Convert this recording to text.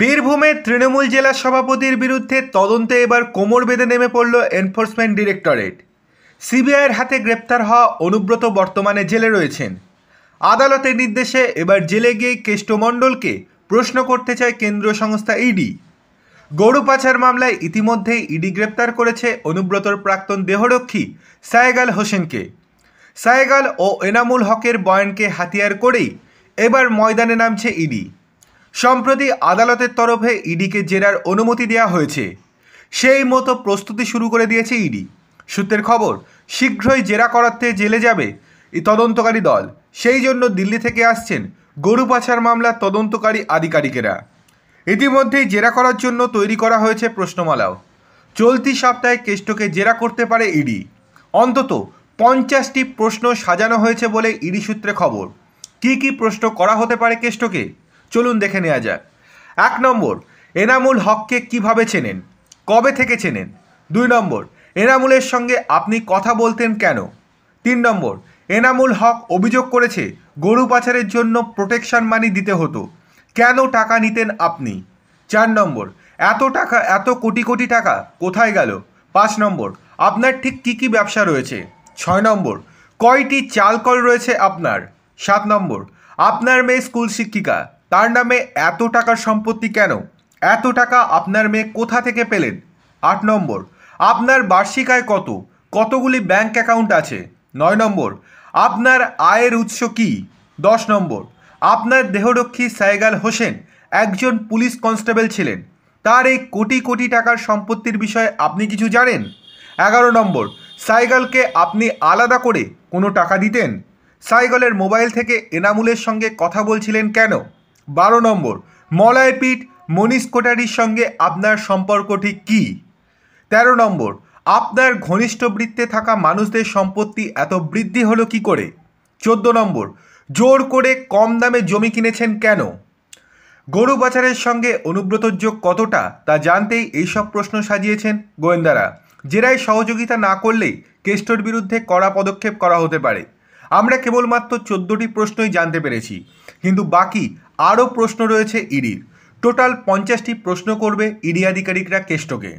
বীরভূমের তৃণমূল জেলা সভাপতির বিরুদ্ধে তদন্তে এবার কোমর বেঁধে নেমে পড়ল এনফোর্সমেন্ট ডিরেক্টরেট সিবিআইয়ের হাতে গ্রেপ্তার হওয়া অনুব্রত বর্তমানে জেলে রয়েছেন আদালতের নির্দেশে এবার জেলে গিয়ে কেষ্টমণ্ডলকে প্রশ্ন করতে চায় কেন্দ্রীয় সংস্থা ইডি গরু পাচার মামলায় ইতিমধ্যেই ইডি গ্রেপ্তার করেছে অনুব্রতর প্রাক্তন দেহরক্ষী সায়েগাল হোসেনকে সায়েগাল ও এনামুল হকের বয়ানকে হাতিয়ার করেই এবার ময়দানে নামছে ইডি সম্প্রতি আদালতের তরফে ইডিকে জেরার অনুমতি দেওয়া হয়েছে সেই মতো প্রস্তুতি শুরু করে দিয়েছে ইডি সূত্রের খবর শীঘ্রই জেরা করাতে জেলে যাবে তদন্তকারী দল সেই জন্য দিল্লি থেকে আসছেন গরু পাচার মামলার তদন্তকারী আধিকারিকেরা ইতিমধ্যেই জেরা করার জন্য তৈরি করা হয়েছে প্রশ্নমালাও চলতি সপ্তাহে কেষ্টকে জেরা করতে পারে ইডি অন্তত পঞ্চাশটি প্রশ্ন সাজানো হয়েছে বলে ইডি সূত্রে খবর কি কি প্রশ্ন করা হতে পারে কেষ্টকে চলুন দেখে নেওয়া যাক এক নম্বর এনামুল হককে কিভাবে চেনেন কবে থেকে চেনেন দুই নম্বর এনামুলের সঙ্গে আপনি কথা বলতেন কেন তিন নম্বর এনামুল হক অভিযোগ করেছে গরু পাচারের জন্য প্রোটেকশন মানি দিতে হতো কেন টাকা নিতেন আপনি চার নম্বর এত টাকা এত কোটি কোটি টাকা কোথায় গেল পাঁচ নম্বর আপনার ঠিক কী কী ব্যবসা রয়েছে ছয় নম্বর কয়টি চালকল রয়েছে আপনার সাত নম্বর আপনার মেয়ে স্কুল শিক্ষিকা তার নামে এত টাকার সম্পত্তি কেন এত টাকা আপনার মেয়ে কোথা থেকে পেলেন আট নম্বর আপনার বার্ষিক আয় কত কতগুলি ব্যাংক অ্যাকাউন্ট আছে নয় নম্বর আপনার আয়ের উৎস কি দশ নম্বর আপনার দেহরক্ষী সাইগাল হোসেন একজন পুলিশ কনস্টেবল ছিলেন তার এই কোটি কোটি টাকার সম্পত্তির বিষয়ে আপনি কিছু জানেন এগারো নম্বর সাইগালকে আপনি আলাদা করে কোনো টাকা দিতেন সাইগলের মোবাইল থেকে এনামুলের সঙ্গে কথা বলছিলেন কেন বারো নম্বর মলয় পিঠ মনীষ কোটারির সঙ্গে আপনার সম্পর্ক ঠিক কী তেরো নম্বর আপনার ঘনিষ্ঠ বৃত্তে থাকা মানুষদের সম্পত্তি এত বৃদ্ধি হলো কি করে চোদ্দ নম্বর জোর করে কম দামে জমি কিনেছেন কেন গরু বাজারের সঙ্গে অনুব্রতর যোগ কতটা তা জানতেই এইসব প্রশ্ন সাজিয়েছেন গোয়েন্দারা জেরায় সহযোগিতা না করলে কেষ্টর বিরুদ্ধে কড়া পদক্ষেপ করা হতে পারে আমরা কেবলমাত্র চোদ্দোটি প্রশ্নই জানতে পেরেছি কিন্তু বাকি আরও প্রশ্ন রয়েছে ইডির টোটাল পঞ্চাশটি প্রশ্ন করবে ইডি আধিকারিকরা কেষ্টকে